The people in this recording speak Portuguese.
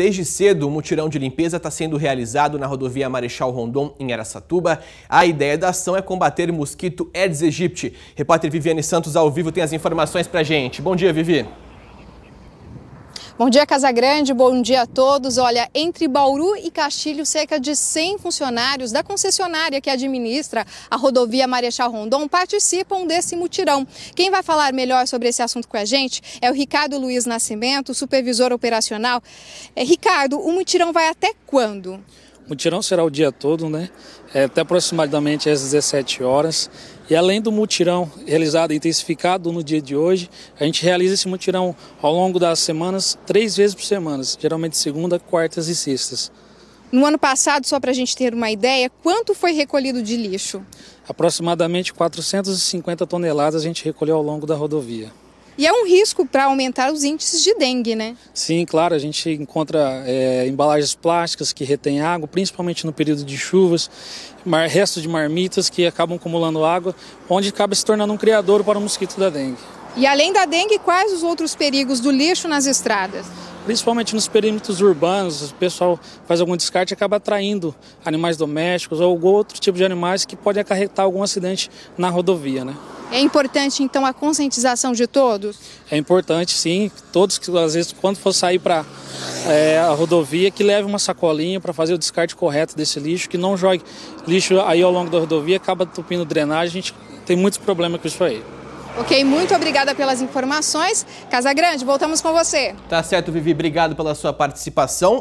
desde cedo o mutirão de limpeza está sendo realizado na rodovia Marechal Rondon, em Aracatuba. A ideia da ação é combater o mosquito Aedes aegypti. Repórter Viviane Santos, ao vivo, tem as informações a gente. Bom dia, Vivi. Bom dia, Casagrande. Bom dia a todos. Olha, entre Bauru e Castilho, cerca de 100 funcionários da concessionária que administra a rodovia Marechal Rondon participam desse mutirão. Quem vai falar melhor sobre esse assunto com a gente é o Ricardo Luiz Nascimento, supervisor operacional. É, Ricardo, o mutirão vai até quando? mutirão será o dia todo, né? É, até aproximadamente às 17 horas. E além do mutirão realizado intensificado no dia de hoje, a gente realiza esse mutirão ao longo das semanas, três vezes por semana, geralmente segunda, quartas e sextas. No ano passado, só para a gente ter uma ideia, quanto foi recolhido de lixo? Aproximadamente 450 toneladas a gente recolheu ao longo da rodovia. E é um risco para aumentar os índices de dengue, né? Sim, claro. A gente encontra é, embalagens plásticas que retêm água, principalmente no período de chuvas, mar, restos de marmitas que acabam acumulando água, onde acaba se tornando um criador para o mosquito da dengue. E além da dengue, quais os outros perigos do lixo nas estradas? Principalmente nos perímetros urbanos, o pessoal faz algum descarte e acaba atraindo animais domésticos ou outro tipo de animais que pode acarretar algum acidente na rodovia, né? É importante então a conscientização de todos? É importante sim, todos que às vezes quando for sair para é, a rodovia que leve uma sacolinha para fazer o descarte correto desse lixo, que não jogue lixo aí ao longo da rodovia, acaba tupindo drenagem, a gente tem muitos problemas com isso aí. Ok, muito obrigada pelas informações. Casa Grande, voltamos com você. Tá certo, Vivi, obrigado pela sua participação.